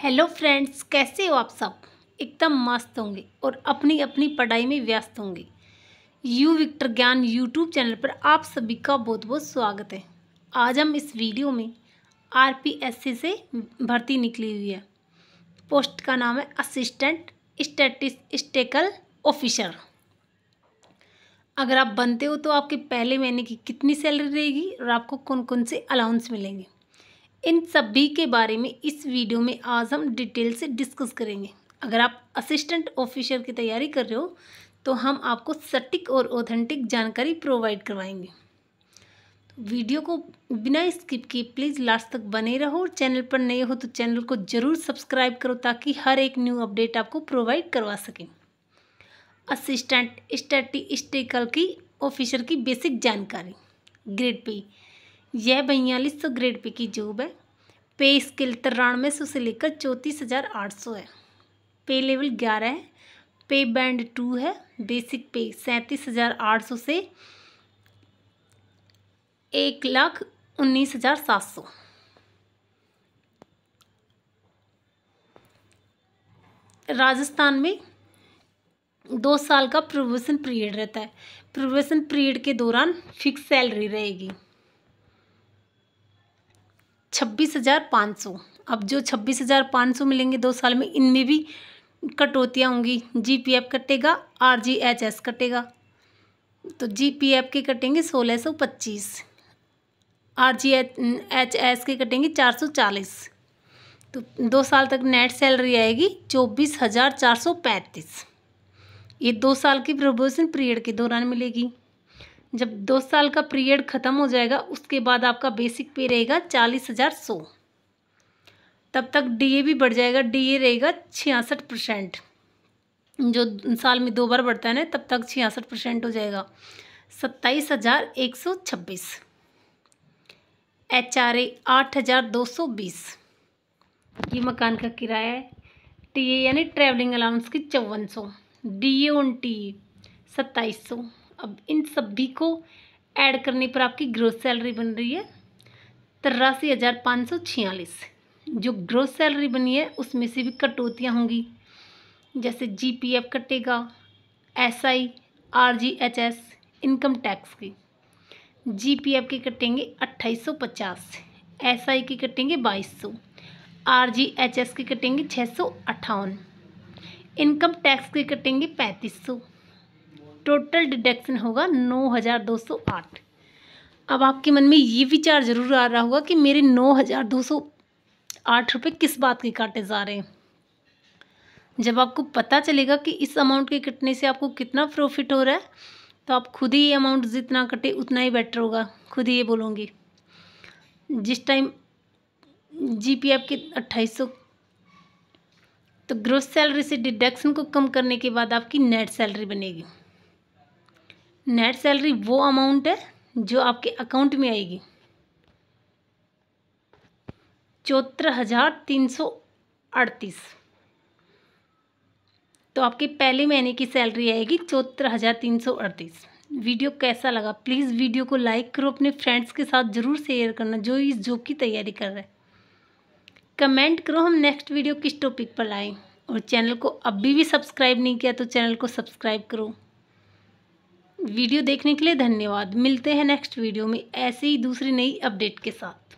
hello friends कैसे हो आप सब एकदम मस्त होंगे और अपनी अपनी पढ़ाई में व्यस्त होंगे U Victor Gyan YouTube channel पर आप सभी का बहुत बहुत स्वागत है आज हम इस वीडियो में आरपीएससी से भर्ती निकली हुई है पोस्ट का नाम है असिस्टेंट स्टेटिस्टिकल ऑफिसर अगर आप बनते हो तो आपके पहले महीने की कितनी सैलरी रहेगी और आपको कौन कौन से अलाउंस मिलेंगे इन सभी के बारे में इस वीडियो में आज हम डिटेल से डिस्कस करेंगे अगर आप असिस्टेंट ऑफिसर की तैयारी कर रहे हो तो हम आपको सटीक और ऑथेंटिक जानकारी प्रोवाइड करवाएंगे तो वीडियो को बिना स्किप किए प्लीज़ लास्ट तक बने रहो और चैनल पर नए हो तो चैनल को ज़रूर सब्सक्राइब करो ताकि हर एक न्यू अपडेट आपको प्रोवाइड करवा सकें असिस्टेंट स्टैटिस्टिकल की ऑफिसर की बेसिक जानकारी ग्रेड पे यह बयालीस सौ ग्रेड पे की जॉब है पे स्किल तिरानवे सौ से लेकर चौंतीस हज़ार आठ सौ है पे लेवल ग्यारह है पे बैंड टू है बेसिक पे सैंतीस हज़ार आठ सौ से एक लाख उन्नीस हज़ार सात सौ राजस्थान में दो साल का प्रोवेशन पीरियड रहता है प्रोवेशन पीरियड के दौरान फिक्स सैलरी रहेगी छब्बीस हज़ार पाँच सौ अब जो छब्बीस हज़ार पाँच सौ मिलेंगे दो साल में इनमें भी कटौतियाँ होंगी जी पी एफ कटेगा आर जी एच एस कटेगा तो जी पी एफ के कटेंगे सोलह सौ पच्चीस आर जी एच एस के कटेंगे चार सौ चालीस तो दो साल तक नेट सैलरी आएगी चौबीस हज़ार चार सौ पैंतीस ये दो साल की प्रमोशन पीरियड के दौरान मिलेगी जब दो साल का पीरियड ख़त्म हो जाएगा उसके बाद आपका बेसिक पे रहेगा चालीस हज़ार सौ तब तक डीए भी बढ़ जाएगा डीए रहेगा छियासठ परसेंट जो साल में दो बार बढ़ता है ना तब तक छियासठ परसेंट हो जाएगा सत्ताईस हज़ार एक सौ छब्बीस एच आर ए आठ हज़ार दो सौ बीस ये मकान का किराया है टी ए यानी ट्रैवलिंग अलाउंस की चौवन सौ डी ए टी ए सत्ताईस सौ अब इन सभी को ऐड करने पर आपकी ग्रोथ सैलरी बन रही है तिरासी हज़ार पाँच सौ छियालीस जो ग्रोथ सैलरी बनी है उसमें से भी कटौतियाँ होंगी जैसे जीपीएफ कटेगा एसआई आरजीएचएस इनकम टैक्स की जीपीएफ के कटेंगे अट्ठाईस सौ पचास एस आई के कटेंगे बाईस सौ आर जी एच एस के कटेंगे छः सौ अट्ठावन इनकम टैक्स के कटेंगे पैंतीस सौ टोटल डिडक्शन होगा नौ हज़ार दो सौ आठ अब आपके मन में ये विचार ज़रूर आ रहा होगा कि मेरे नौ हज़ार दो सौ आठ रुपये किस बात के काटे जा रहे हैं जब आपको पता चलेगा कि इस अमाउंट के कटने से आपको कितना प्रॉफिट हो रहा है तो आप खुद ही ये अमाउंट जितना कटे उतना ही बेटर होगा खुद ही ये बोलोगे जिस टाइम जीपी आपके अट्ठाईस सौ तो ग्रोस सैलरी से डिडक्शन को कम करने के बाद आपकी नेट सैलरी बनेगी नेट सैलरी वो अमाउंट है जो आपके अकाउंट में आएगी चौहत्तर हज़ार तीन सौ अड़तीस तो आपके पहले महीने की सैलरी आएगी चौहत्तर हज़ार तीन सौ अड़तीस वीडियो कैसा लगा प्लीज़ वीडियो को लाइक करो अपने फ्रेंड्स के साथ ज़रूर शेयर करना जो इस जॉब की तैयारी कर रहे हैं कमेंट करो हम नेक्स्ट वीडियो किस टॉपिक पर लाएं और चैनल को अभी भी सब्सक्राइब नहीं किया तो चैनल को सब्सक्राइब करो वीडियो देखने के लिए धन्यवाद मिलते हैं नेक्स्ट वीडियो में ऐसे ही दूसरी नई अपडेट के साथ